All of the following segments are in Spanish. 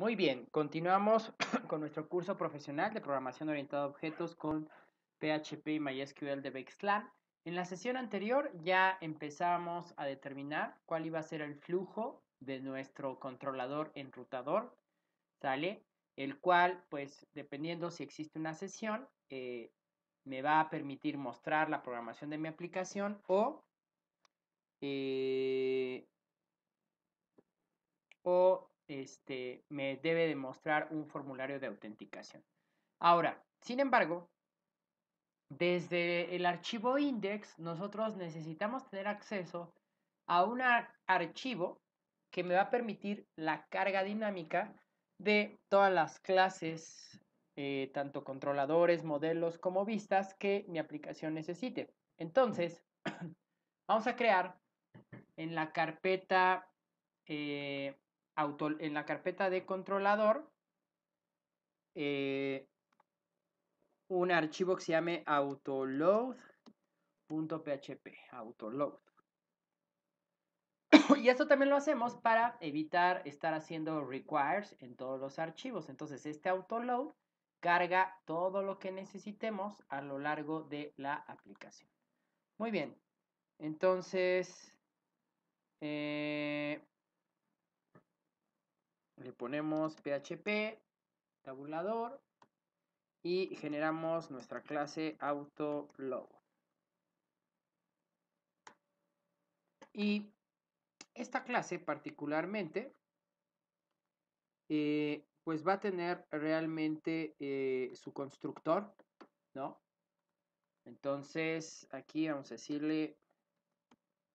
Muy bien, continuamos con nuestro curso profesional de programación orientada a objetos con PHP y MySQL de Bexlan. En la sesión anterior ya empezamos a determinar cuál iba a ser el flujo de nuestro controlador enrutador, ¿sale? El cual, pues, dependiendo si existe una sesión, eh, me va a permitir mostrar la programación de mi aplicación o, eh, o este, me debe demostrar un formulario de autenticación. Ahora, sin embargo, desde el archivo index nosotros necesitamos tener acceso a un archivo que me va a permitir la carga dinámica de todas las clases, eh, tanto controladores, modelos como vistas que mi aplicación necesite. Entonces, vamos a crear en la carpeta eh, en la carpeta de controlador eh, un archivo que se llame autoload.php, autoload. y esto también lo hacemos para evitar estar haciendo requires en todos los archivos. Entonces, este autoload carga todo lo que necesitemos a lo largo de la aplicación. Muy bien, entonces, eh, le ponemos php tabulador y generamos nuestra clase autologo. Y esta clase particularmente, eh, pues va a tener realmente eh, su constructor, ¿no? Entonces, aquí vamos a decirle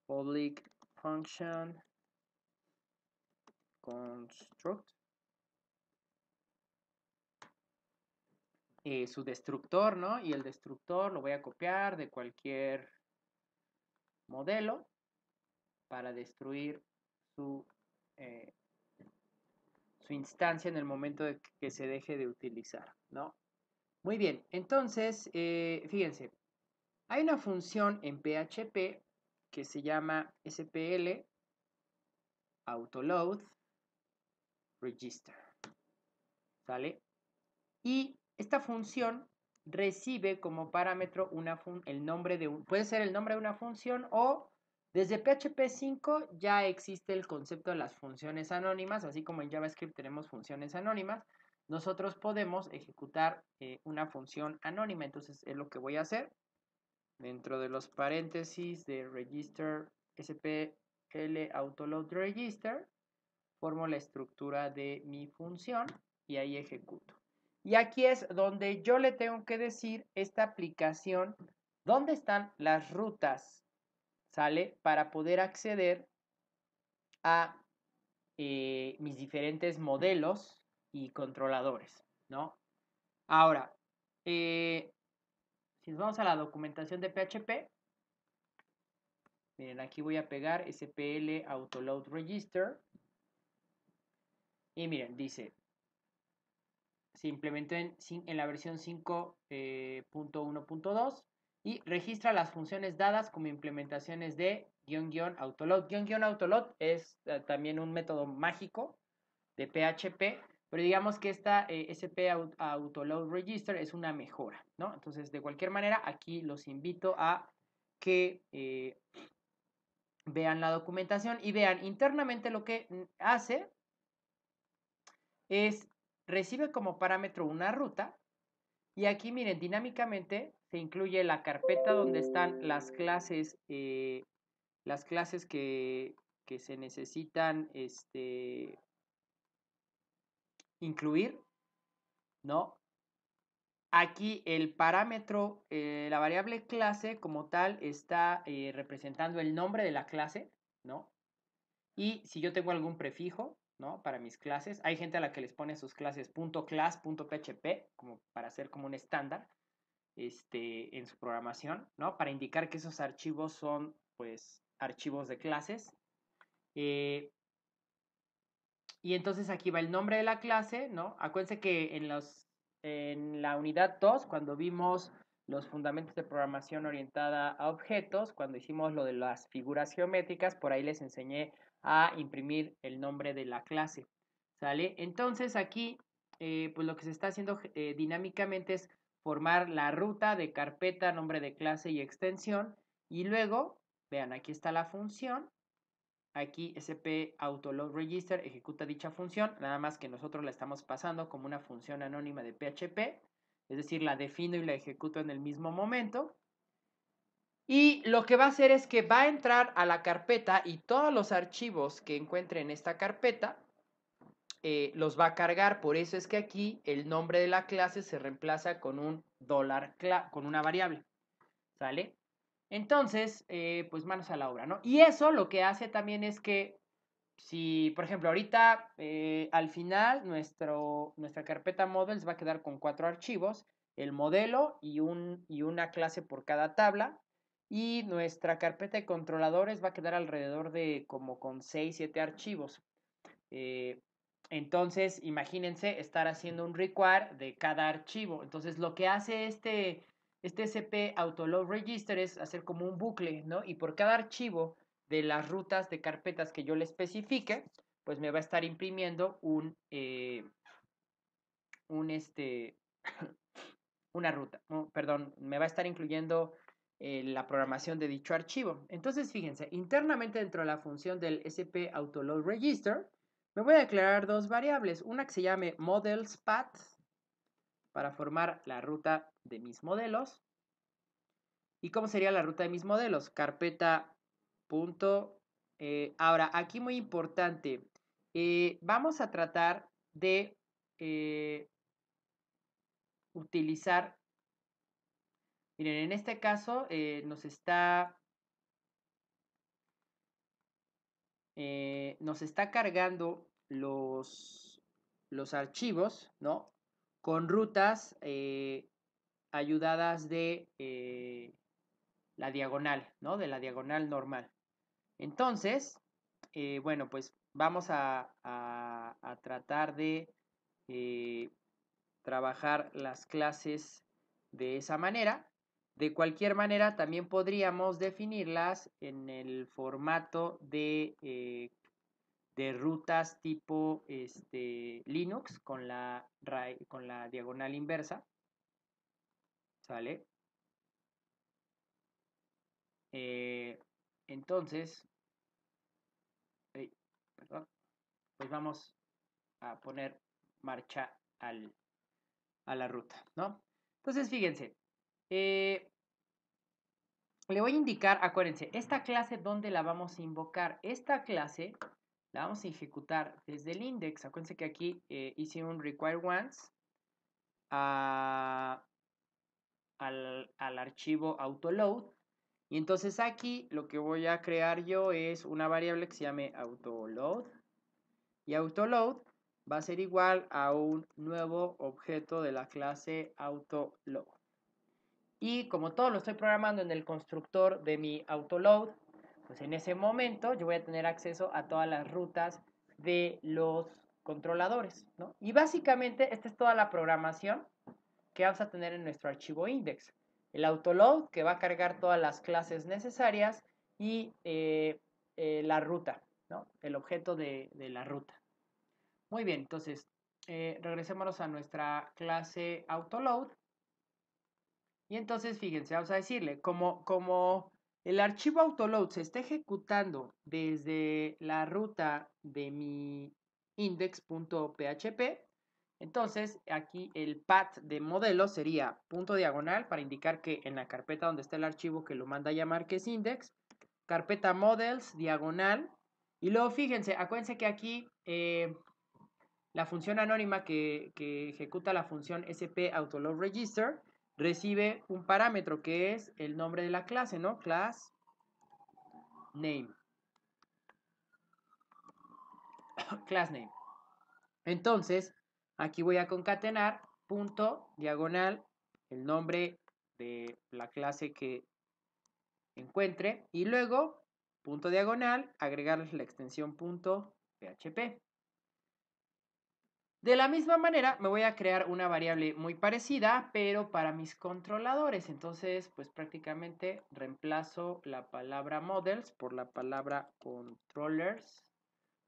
public function eh, su destructor, ¿no? Y el destructor lo voy a copiar de cualquier modelo para destruir su, eh, instancia en el momento de que se deje de utilizar, ¿no? Muy bien, entonces, eh, fíjense, hay una función en PHP que se llama SPL autoload register. ¿Sale? Y esta función recibe como parámetro una el nombre de un puede ser el nombre de una función o desde PHP 5 ya existe el concepto de las funciones anónimas, así como en JavaScript tenemos funciones anónimas, nosotros podemos ejecutar eh, una función anónima, entonces es lo que voy a hacer dentro de los paréntesis de register spl autoload register formo la estructura de mi función y ahí ejecuto. Y aquí es donde yo le tengo que decir esta aplicación, dónde están las rutas, ¿sale? Para poder acceder a eh, mis diferentes modelos y controladores, ¿no? Ahora, eh, si nos vamos a la documentación de PHP, miren, aquí voy a pegar SPL Autoload Register y miren, dice, se implementó en, en la versión 5.1.2 eh, y registra las funciones dadas como implementaciones de guión guión autolot. Guión guión es eh, también un método mágico de PHP, pero digamos que esta eh, SP autoload register es una mejora, ¿no? Entonces, de cualquier manera, aquí los invito a que vean la documentación y vean internamente lo que hace es recibe como parámetro una ruta y aquí miren, dinámicamente se incluye la carpeta donde están las clases, eh, las clases que, se necesitan este, incluir, ¿no? Aquí el parámetro, eh, la variable clase como tal está eh, representando el nombre de la clase, ¿no? Y si yo tengo algún prefijo, ¿no? Para mis clases. Hay gente a la que les pone sus clases .class.php como para hacer como un estándar este, en su programación, ¿no? Para indicar que esos archivos son, pues, archivos de clases. Eh, y entonces aquí va el nombre de la clase, ¿no? Acuérdense que en, los, en la unidad 2, cuando vimos los fundamentos de programación orientada a objetos, cuando hicimos lo de las figuras geométricas, por ahí les enseñé a imprimir el nombre de la clase, ¿sale? Entonces aquí, eh, pues lo que se está haciendo eh, dinámicamente es formar la ruta de carpeta, nombre de clase y extensión, y luego, vean, aquí está la función, aquí SP Autoload Register ejecuta dicha función, nada más que nosotros la estamos pasando como una función anónima de PHP, es decir, la defino y la ejecuto en el mismo momento. Y lo que va a hacer es que va a entrar a la carpeta y todos los archivos que encuentre en esta carpeta eh, los va a cargar. Por eso es que aquí el nombre de la clase se reemplaza con un dólar, con una variable. ¿Sale? Entonces, eh, pues manos a la obra, ¿no? Y eso lo que hace también es que si, por ejemplo, ahorita eh, al final nuestro, nuestra carpeta models va a quedar con cuatro archivos, el modelo y, un, y una clase por cada tabla. Y nuestra carpeta de controladores va a quedar alrededor de como con 6, siete archivos. Eh, entonces, imagínense estar haciendo un require de cada archivo. Entonces, lo que hace este, este CP Autoload Register es hacer como un bucle, ¿no? Y por cada archivo de las rutas de carpetas que yo le especifique, pues me va a estar imprimiendo un, eh, un este, una ruta, perdón, me va a estar incluyendo eh, la programación de dicho archivo. Entonces, fíjense, internamente dentro de la función del SP Autoload Register, me voy a declarar dos variables, una que se llame models path para formar la ruta de mis modelos. ¿Y cómo sería la ruta de mis modelos? Carpeta Punto. Eh, ahora, aquí muy importante, eh, vamos a tratar de eh, utilizar, miren, en este caso nos está... nos está cargando los, los archivos, ¿no? Con rutas ayudadas de la diagonal, ¿no? De la diagonal normal. Entonces, eh, bueno, pues vamos a, tratar de eh, trabajar las clases de esa manera. De cualquier manera, también podríamos definirlas en el formato de, eh, rutas tipo este, Linux con la, diagonal inversa. ¿Sale? Entonces, eh, pues vamos a poner marcha a la ruta, ¿no? Entonces, fíjense, eh, le voy a indicar, acuérdense, esta clase, ¿dónde la vamos a invocar? Esta clase la vamos a ejecutar desde el index. Acuérdense que aquí eh, hice un require once al, archivo autoload y entonces aquí lo que voy a crear yo es una variable que se llame autoload. Y autoload va a ser igual a un nuevo objeto de la clase autoload. Y como todo lo estoy programando en el constructor de mi autoload, pues en ese momento yo voy a tener acceso a todas las rutas de los controladores. Y básicamente esta es toda la programación que vamos a tener en nuestro archivo index el autoload que va a cargar todas las clases necesarias y eh, eh, la ruta, el objeto de, la ruta. Muy bien, entonces eh, regresémonos a nuestra clase autoload. Y entonces, fíjense, vamos a decirle, como, como el archivo autoload se está ejecutando desde la ruta de mi index.php, entonces, aquí el path de modelo sería punto diagonal para indicar que en la carpeta donde está el archivo que lo manda a llamar, que es index, carpeta models, diagonal. Y luego fíjense, acuérdense que aquí eh, la función anónima que, que, ejecuta la función sp autoload register recibe un parámetro que es el nombre de la clase, ¿no? Class name. class name. Entonces, Aquí voy a concatenar punto, diagonal, el nombre de la clase que encuentre y luego punto diagonal, agregarles la extensión punto php. De la misma manera, me voy a crear una variable muy parecida, pero para mis controladores. Entonces, pues prácticamente reemplazo la palabra models por la palabra controllers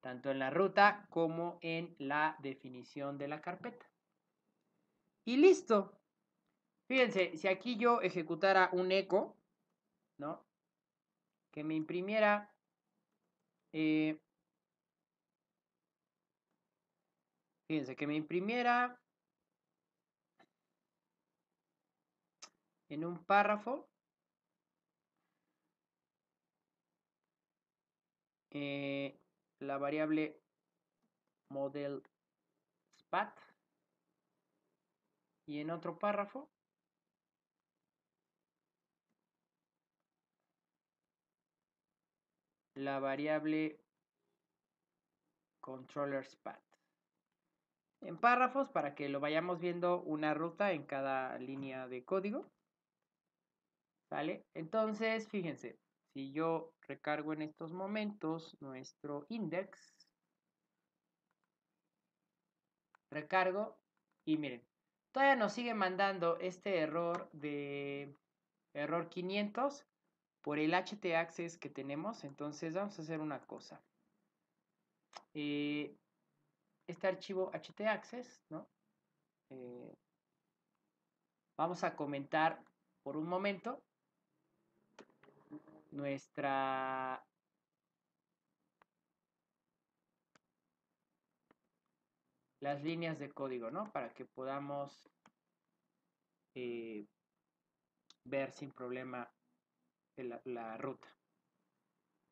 tanto en la ruta como en la definición de la carpeta. Y listo. Fíjense, si aquí yo ejecutara un eco, ¿no? Que me imprimiera eh, fíjense, que me imprimiera en un párrafo eh, la variable model spat y en otro párrafo la variable controller spat en párrafos para que lo vayamos viendo una ruta en cada línea de código. ¿Vale? Entonces, fíjense. Si yo recargo en estos momentos nuestro index, recargo y miren, todavía nos sigue mandando este error de error 500 por el HT access que tenemos. Entonces vamos a hacer una cosa. Eh, este archivo HT access, ¿no? Eh, vamos a comentar por un momento nuestra las líneas de código, ¿no? Para que podamos eh, ver sin problema la, la ruta.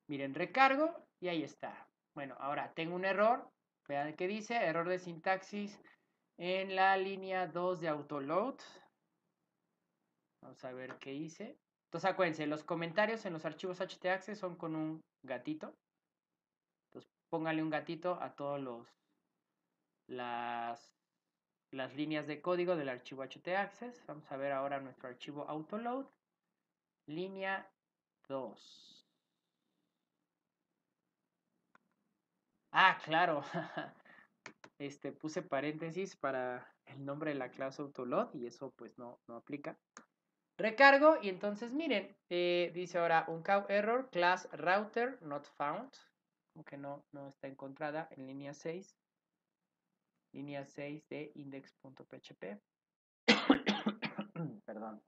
Miren, recargo y ahí está. Bueno, ahora tengo un error. Vean qué dice, error de sintaxis en la línea 2 de autoload. Vamos a ver qué hice. Entonces acuérdense, los comentarios en los archivos htaccess son con un gatito. Entonces póngale un gatito a todos los las, las líneas de código del archivo htaccess. Vamos a ver ahora nuestro archivo autoload. Línea 2. Ah, claro. Este, puse paréntesis para el nombre de la clase autoload y eso pues no, no aplica. Recargo y entonces miren, eh, dice ahora un cow error, class router not found, como que no, no está encontrada en línea 6, línea 6 de index.php. Perdón.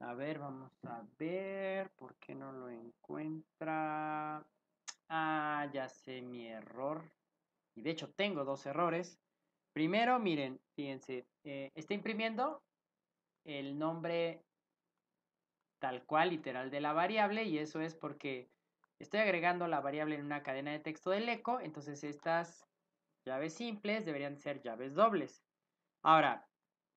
A ver, vamos a ver por qué no lo encuentra. Ah, ya sé mi error. Y de hecho tengo dos errores. Primero, miren, fíjense, eh, está imprimiendo el nombre tal cual literal de la variable y eso es porque estoy agregando la variable en una cadena de texto del eco, entonces estas llaves simples deberían ser llaves dobles. Ahora,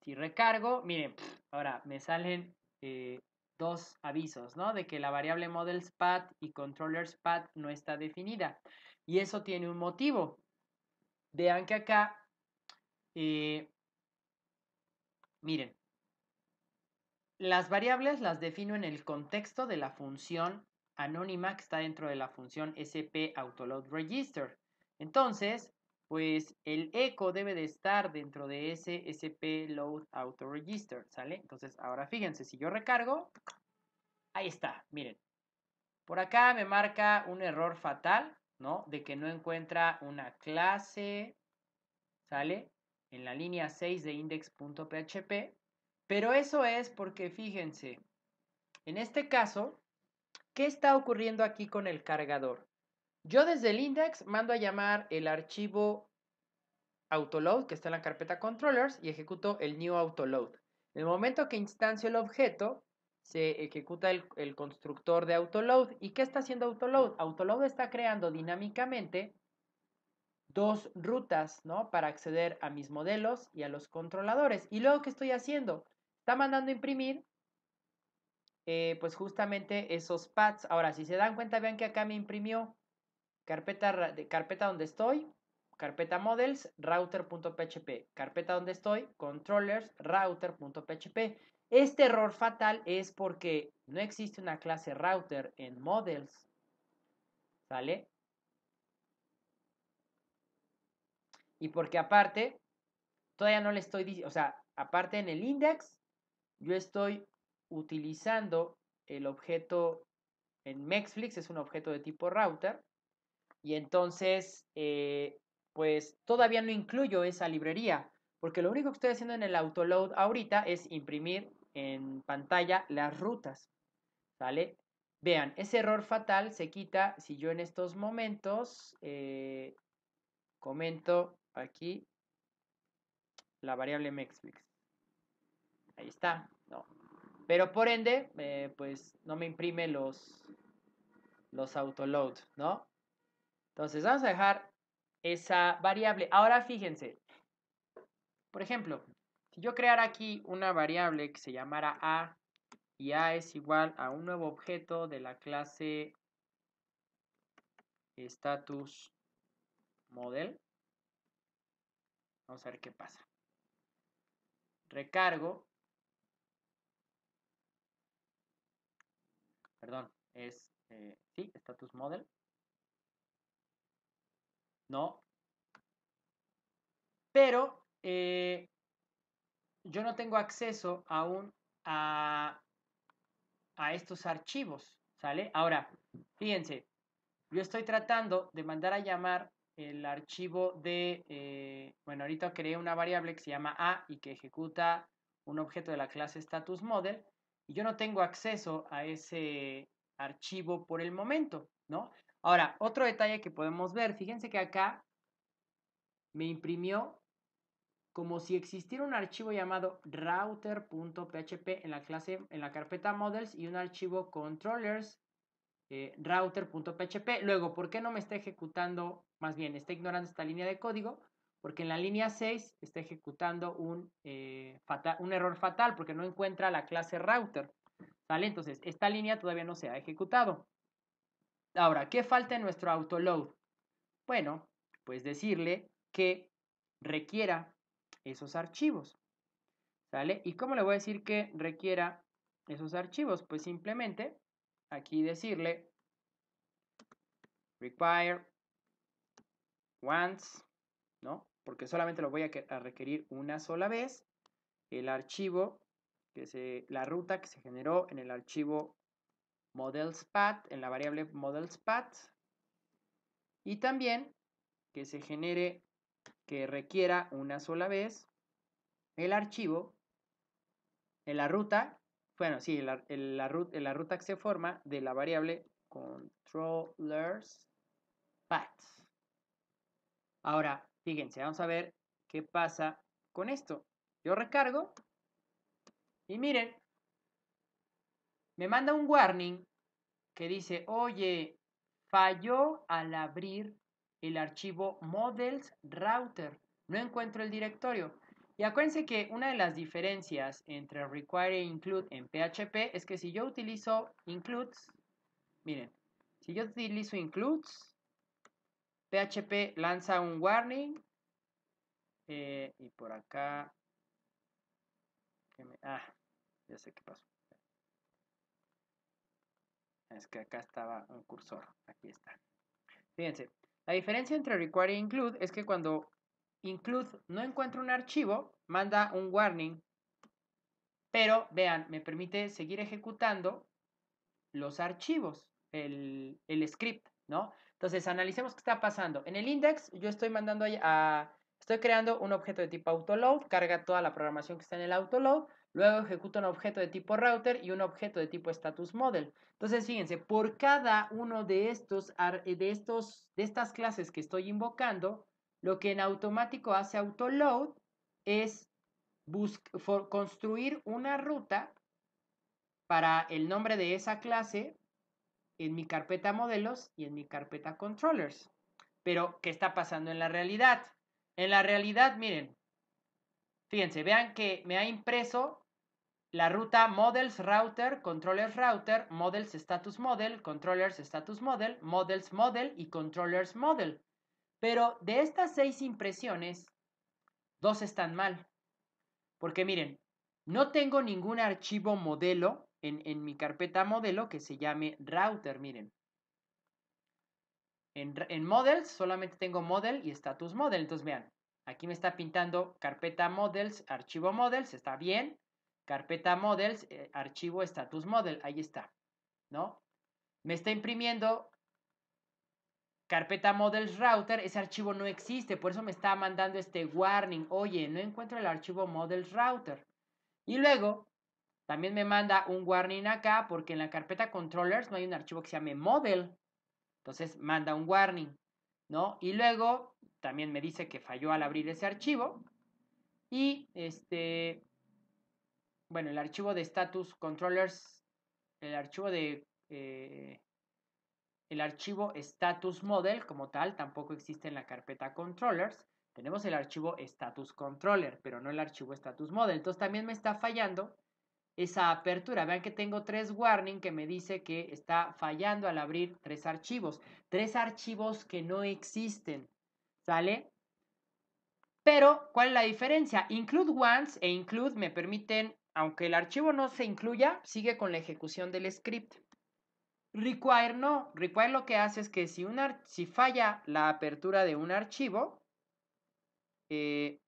si recargo, miren, ahora me salen eh, dos avisos, ¿no? De que la variable models y controllers no está definida. Y eso tiene un motivo. Vean que acá, eh, miren, las variables las defino en el contexto de la función anónima que está dentro de la función sp autoload register. Entonces, pues el eco debe de estar dentro de ese sp load auto ¿sale? Entonces, ahora fíjense, si yo recargo, ahí está, miren. Por acá me marca un error fatal, ¿no? De que no encuentra una clase, ¿sale? En la línea 6 de index.php. Pero eso es porque fíjense, en este caso, ¿qué está ocurriendo aquí con el cargador? Yo desde el index mando a llamar el archivo autoload que está en la carpeta controllers y ejecuto el new autoload. En el momento que instancio el objeto, se ejecuta el, constructor de autoload. ¿Y qué está haciendo autoload? Autoload está creando dinámicamente dos rutas, ¿no? Para acceder a mis modelos y a los controladores. ¿Y luego qué estoy haciendo? está mandando a imprimir, eh, pues justamente esos pads. Ahora, si se dan cuenta, vean que acá me imprimió carpeta, carpeta donde estoy, carpeta models, router.php, carpeta donde estoy, controllers, router.php. Este error fatal es porque no existe una clase router en models. ¿Sale? Y porque aparte, todavía no le estoy diciendo, o sea, aparte en el index, yo estoy utilizando el objeto en Mexflix, es un objeto de tipo router, y entonces, eh, pues todavía no incluyo esa librería, porque lo único que estoy haciendo en el autoload ahorita es imprimir en pantalla las rutas, Vean, ese error fatal se quita si yo en estos momentos eh, comento aquí la variable Mexflix ahí está, ¿no? Pero por ende, eh, pues no me imprime los, los autoload, ¿no? Entonces vamos a dejar esa variable. Ahora fíjense, por ejemplo, si yo creara aquí una variable que se llamara A y A es igual a un nuevo objeto de la clase status model. Vamos a ver qué pasa. Recargo perdón, es, eh, sí, status model. No. Pero eh, yo no tengo acceso aún a, estos archivos, ¿sale? Ahora, fíjense, yo estoy tratando de mandar a llamar el archivo de, eh, bueno, ahorita creé una variable que se llama A y que ejecuta un objeto de la clase status model y yo no tengo acceso a ese archivo por el momento, ¿no? Ahora, otro detalle que podemos ver, fíjense que acá me imprimió como si existiera un archivo llamado router.php en la clase, en la carpeta models y un archivo controllers eh, router.php. Luego, ¿por qué no me está ejecutando, más bien, está ignorando esta línea de código? porque en la línea 6 está ejecutando eh, un, error fatal porque no encuentra la clase router. ¿Vale? Entonces, esta línea todavía no se ha ejecutado. Ahora, ¿qué falta en nuestro autoload? Bueno, pues decirle que requiera esos archivos. ¿Sale? ¿Y cómo le voy a decir que requiera esos archivos? Pues simplemente aquí decirle require once, ¿no? porque solamente lo voy a, requerir una sola vez, el archivo, que se, la ruta que se generó en el archivo modelsPath, en la variable modelsPath, y también que se genere, que requiera una sola vez el archivo, en la ruta, bueno, sí, la, la, la ruta que se forma de la variable controllers path. Ahora, Fíjense, vamos a ver qué pasa con esto. Yo recargo y miren, me manda un warning que dice, oye, falló al abrir el archivo models router. No encuentro el directorio. Y acuérdense que una de las diferencias entre require e include en PHP es que si yo utilizo includes, miren, si yo utilizo includes, PHP lanza un warning. Eh, y por acá... ah, ya sé qué pasó. Es que acá estaba un cursor. Aquí está. Fíjense, la diferencia entre require e include es que cuando include no encuentra un archivo, manda un warning. Pero vean, me permite seguir ejecutando los archivos, el script, ¿no? Entonces, analicemos qué está pasando. En el index, yo estoy mandando a, estoy creando un objeto de tipo autoload, carga toda la programación que está en el autoload, luego ejecuto un objeto de tipo router y un objeto de tipo status model. Entonces, fíjense, por cada uno de estos, de estos, de estas clases que estoy invocando, lo que en automático hace autoload es construir una ruta para el nombre de esa clase en mi carpeta modelos y en mi carpeta controllers. Pero, ¿qué está pasando en la realidad? En la realidad, miren, fíjense, vean que me ha impreso la ruta models router, controllers router, models status model, controllers status model, models model y controllers model. Pero de estas seis impresiones, dos están mal. Porque miren, no tengo ningún archivo modelo en, mi carpeta modelo que se llame router, miren. En, models solamente tengo model y status model, entonces vean, aquí me está pintando carpeta models, archivo models, está bien, carpeta models, eh, archivo status model, ahí está, ¿no? Me está imprimiendo carpeta models router, ese archivo no existe, por eso me está mandando este warning, oye, no encuentro el archivo models router. Y luego también me manda un warning acá porque en la carpeta controllers no hay un archivo que se llame model. Entonces manda un warning, ¿no? Y luego también me dice que falló al abrir ese archivo. Y este, bueno, el archivo de status controllers, el archivo de, eh, el archivo status model como tal tampoco existe en la carpeta controllers. Tenemos el archivo status controller, pero no el archivo status model. Entonces también me está fallando esa apertura. Vean que tengo tres warning que me dice que está fallando al abrir tres archivos. Tres archivos que no existen. ¿Sale? Pero, ¿cuál es la diferencia? Include once e include me permiten, aunque el archivo no se incluya, sigue con la ejecución del script. Require no. Require lo que hace es que si, si falla la apertura de un archivo, eh,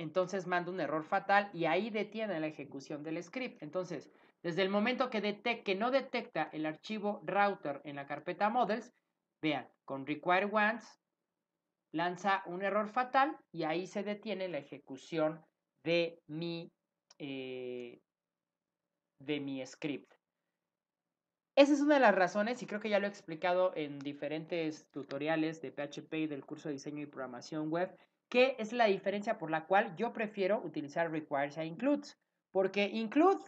entonces manda un error fatal y ahí detiene la ejecución del script. Entonces, desde el momento que, que no detecta el archivo router en la carpeta models, vean, con require once lanza un error fatal y ahí se detiene la ejecución de mi, eh, de mi script. Esa es una de las razones, y creo que ya lo he explicado en diferentes tutoriales de PHP y del curso de diseño y programación web, ¿Qué es la diferencia por la cual yo prefiero utilizar requires a includes? Porque include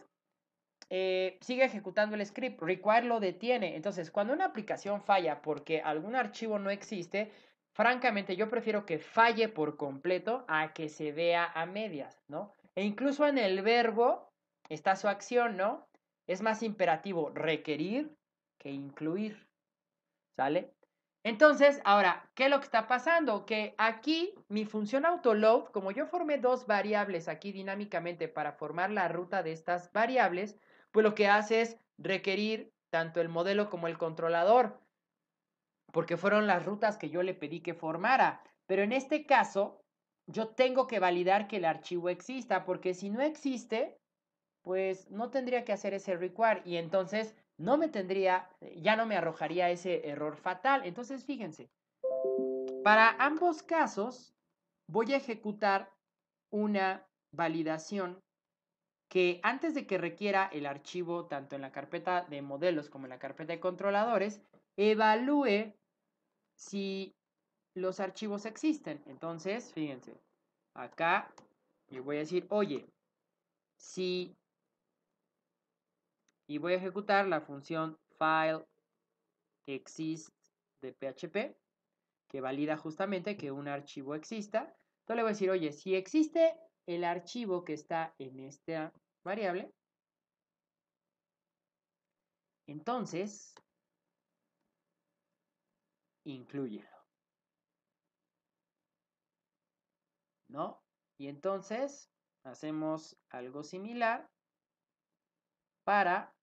eh, sigue ejecutando el script, require lo detiene. Entonces, cuando una aplicación falla porque algún archivo no existe, francamente yo prefiero que falle por completo a que se vea a medias, ¿no? E incluso en el verbo está su acción, ¿no? Es más imperativo requerir que incluir, ¿sale? Entonces, ahora, ¿qué es lo que está pasando? Que aquí mi función autoload, como yo formé dos variables aquí dinámicamente para formar la ruta de estas variables, pues lo que hace es requerir tanto el modelo como el controlador, porque fueron las rutas que yo le pedí que formara. Pero en este caso, yo tengo que validar que el archivo exista, porque si no existe, pues no tendría que hacer ese require y entonces no me tendría, ya no me arrojaría ese error fatal. Entonces, fíjense, para ambos casos voy a ejecutar una validación que antes de que requiera el archivo tanto en la carpeta de modelos como en la carpeta de controladores, evalúe si los archivos existen. Entonces, fíjense, acá yo voy a decir, oye, si y voy a ejecutar la función file exist de PHP que valida justamente que un archivo exista. Entonces le voy a decir, oye, si existe el archivo que está en esta variable, entonces incluyelo. ¿No? Y entonces hacemos algo similar para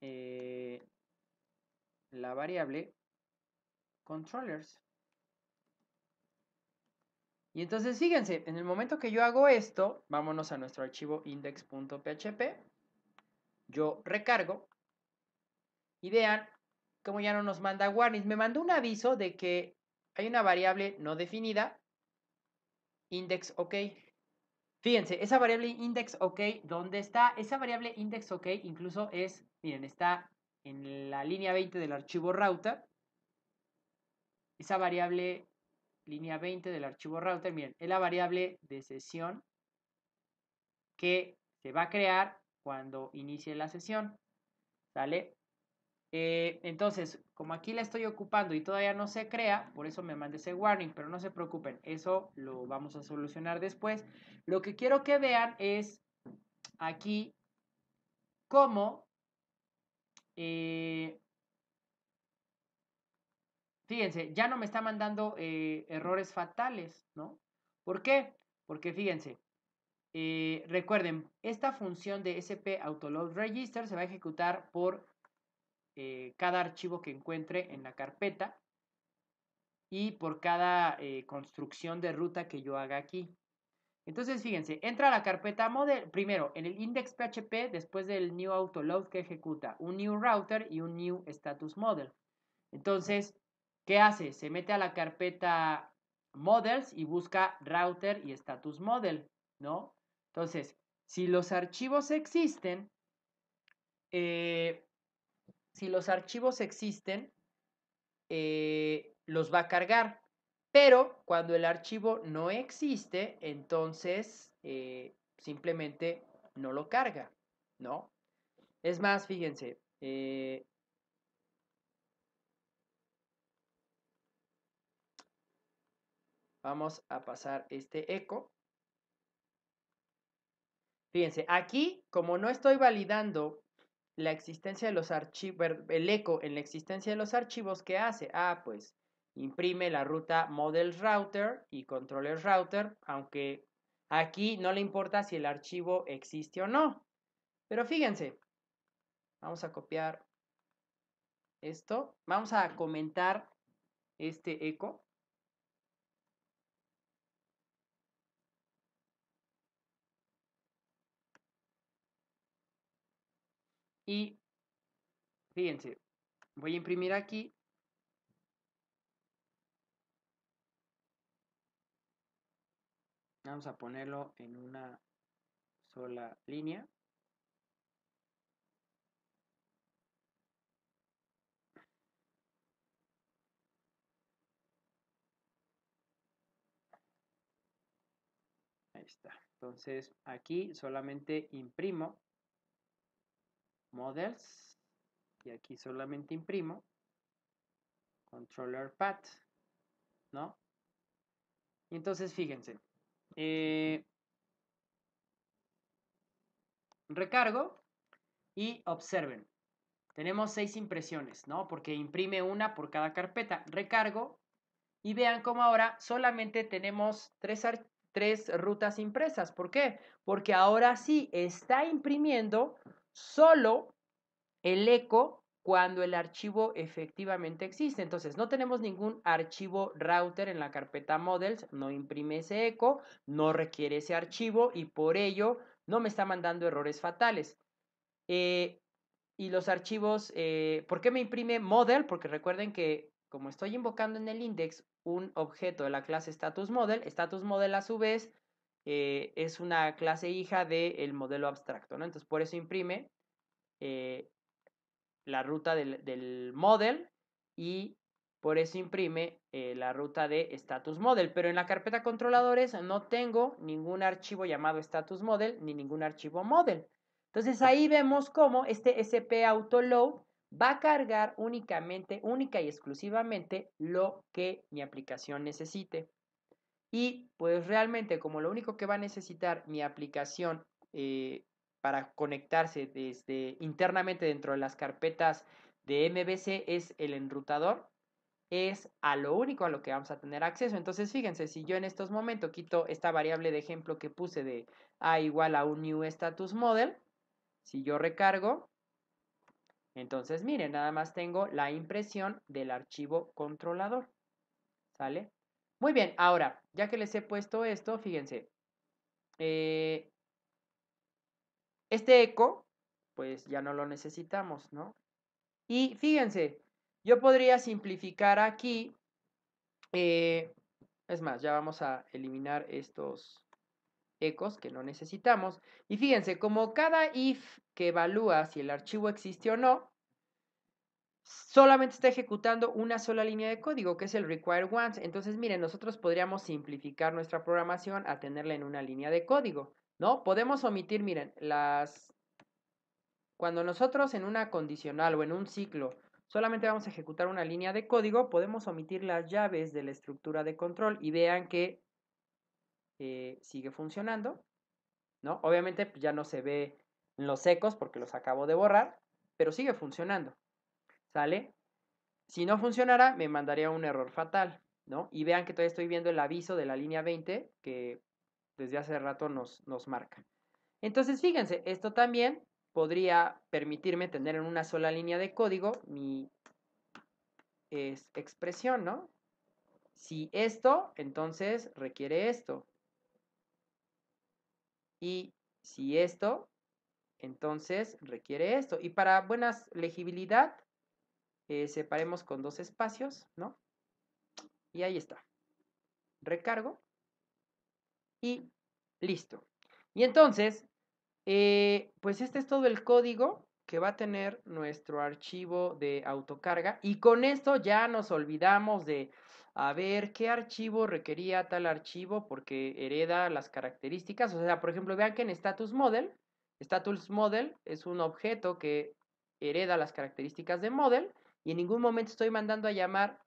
eh, la variable controllers. Y entonces fíjense, en el momento que yo hago esto, vámonos a nuestro archivo index.php, yo recargo y vean cómo ya no nos manda warnings. Me mandó un aviso de que hay una variable no definida, index OK. Fíjense, esa variable index OK, ¿dónde está? Esa variable index OK incluso es, miren, está en la línea 20 del archivo router. Esa variable línea 20 del archivo router, miren, es la variable de sesión que se va a crear cuando inicie la sesión. ¿Sale? Eh, entonces, como aquí la estoy ocupando y todavía no se crea, por eso me mandé ese warning, pero no se preocupen, eso lo vamos a solucionar después. Lo que quiero que vean es aquí cómo... Eh, fíjense, ya no me está mandando eh, errores fatales, ¿no? ¿Por qué? Porque fíjense, recuerden, esta función de SP Autoload Register se va a ejecutar por eh, cada archivo que encuentre en la carpeta y por cada eh, construcción de ruta que yo haga aquí. Entonces, fíjense, entra a la carpeta model, primero en el index.php, después del new autoload que ejecuta, un new router y un new status model. Entonces, ¿qué hace? Se mete a la carpeta models y busca router y status model, ¿no? Entonces, si los archivos existen, eh, si los archivos existen, eh, los va a cargar. Pero cuando el archivo no existe, entonces eh, simplemente no lo carga, ¿no? Es más, fíjense, eh vamos a pasar este eco. Fíjense, aquí, como no estoy validando la existencia de los archivos, el eco en la existencia de los archivos, ¿qué hace? Ah, pues imprime la ruta model router y controller router, aunque aquí no le importa si el archivo existe o no. Pero fíjense, vamos a copiar esto, vamos a comentar este eco Y fíjense, voy a imprimir aquí. Vamos a ponerlo en una sola línea. Ahí está. Entonces aquí solamente imprimo Models. Y aquí solamente imprimo. Controller Path. ¿No? Y entonces fíjense. Eh, recargo. Y observen. Tenemos seis impresiones, ¿no? Porque imprime una por cada carpeta. Recargo. Y vean cómo ahora solamente tenemos tres, tres rutas impresas. ¿Por qué? Porque ahora sí está imprimiendo solo el eco cuando el archivo efectivamente existe. Entonces, no tenemos ningún archivo router en la carpeta models, no imprime ese eco, no requiere ese archivo y por ello no me está mandando errores fatales. Eh, y los archivos, eh, ¿por qué me imprime model? Porque recuerden que como estoy invocando en el index un objeto de la clase status model, status model a su vez eh, es una clase hija del modelo abstracto, ¿no? Entonces, por eso imprime eh, la ruta del, del, model y por eso imprime eh, la ruta de status model. Pero en la carpeta controladores no tengo ningún archivo llamado status model ni ningún archivo model. Entonces, ahí vemos cómo este SP autoload va a cargar únicamente, única y exclusivamente lo que mi aplicación necesite. Y pues realmente como lo único que va a necesitar mi aplicación eh, para conectarse desde internamente dentro de las carpetas de MVC es el enrutador, es a lo único a lo que vamos a tener acceso. Entonces, fíjense, si yo en estos momentos quito esta variable de ejemplo que puse de A igual a un new status model, si yo recargo, entonces miren, nada más tengo la impresión del archivo controlador. ¿Sale? Muy bien, ahora, ya que les he puesto esto, fíjense. Eh, este eco, pues ya no lo necesitamos, ¿no? Y fíjense, yo podría simplificar aquí. Eh, es más, ya vamos a eliminar estos ecos que no necesitamos. Y fíjense, como cada if que evalúa si el archivo existe o no, solamente está ejecutando una sola línea de código, que es el require once. Entonces, miren, nosotros podríamos simplificar nuestra programación a tenerla en una línea de código, ¿no? Podemos omitir, miren, las... Cuando nosotros en una condicional o en un ciclo solamente vamos a ejecutar una línea de código, podemos omitir las llaves de la estructura de control y vean que eh, sigue funcionando, ¿no? Obviamente pues, ya no se ve los ecos porque los acabo de borrar, pero sigue funcionando. ¿Sale? Si no funcionara, me mandaría un error fatal, ¿no? Y vean que todavía estoy viendo el aviso de la línea 20 que desde hace rato nos, nos marca. Entonces, fíjense, esto también podría permitirme tener en una sola línea de código mi expresión, ¿no? Si esto, entonces requiere esto. Y si esto, entonces requiere esto. Y para buena legibilidad, eh, separemos con dos espacios, ¿no? Y ahí está. Recargo. Y listo. Y entonces, eh, pues este es todo el código que va a tener nuestro archivo de autocarga. Y con esto ya nos olvidamos de a ver qué archivo requería tal archivo porque hereda las características. O sea, por ejemplo, vean que en status model, status model es un objeto que hereda las características de model y en ningún momento estoy mandando a llamar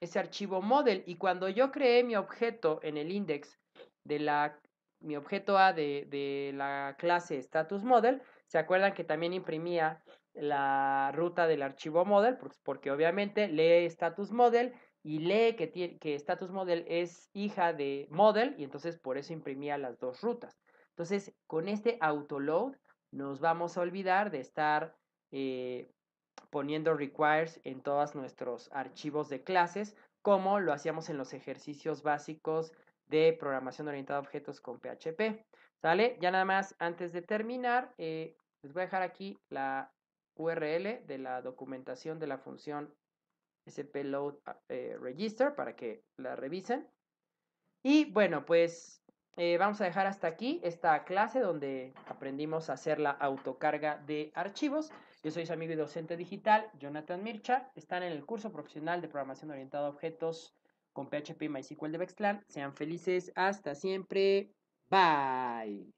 ese archivo model. Y cuando yo creé mi objeto en el index de la, mi objeto A de, la clase status model, se acuerdan que también imprimía la ruta del archivo model, porque obviamente lee status model y lee que, que status model es hija de model y entonces por eso imprimía las dos rutas. Entonces, con este autoload nos vamos a olvidar de estar eh, poniendo requires en todos nuestros archivos de clases, como lo hacíamos en los ejercicios básicos de programación orientada a objetos con PHP. ¿Sale? Ya nada más, antes de terminar, eh, les voy a dejar aquí la URL de la documentación de la función spload eh, register para que la revisen. Y bueno, pues eh, vamos a dejar hasta aquí esta clase donde aprendimos a hacer la autocarga de archivos. Yo soy su amigo y docente digital, Jonathan Mircha. Están en el curso profesional de programación orientada a objetos con PHP y MySQL de Bextlan. Sean felices. Hasta siempre. Bye.